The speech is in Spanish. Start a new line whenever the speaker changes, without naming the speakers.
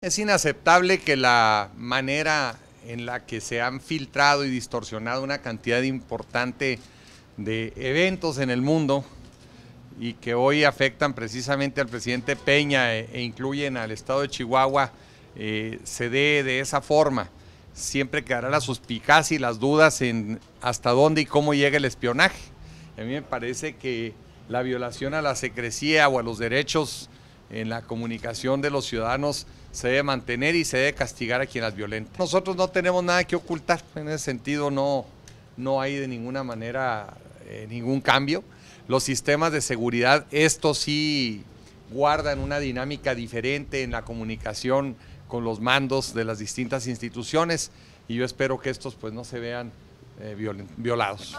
Es inaceptable que la manera en la que se han filtrado y distorsionado una cantidad importante de eventos en el mundo y que hoy afectan precisamente al presidente Peña e, e incluyen al estado de Chihuahua, eh, se dé de esa forma. Siempre quedará la suspicacia y las dudas en hasta dónde y cómo llega el espionaje. A mí me parece que la violación a la secrecía o a los derechos en la comunicación de los ciudadanos se debe mantener y se debe castigar a quien las violenta. Nosotros no tenemos nada que ocultar, en ese sentido no, hay de ninguna manera eh, ningún cambio. Los sistemas de seguridad, esto sí guardan una dinámica diferente en la comunicación con los mandos de las distintas instituciones y yo espero que estos pues no se vean eh, violados.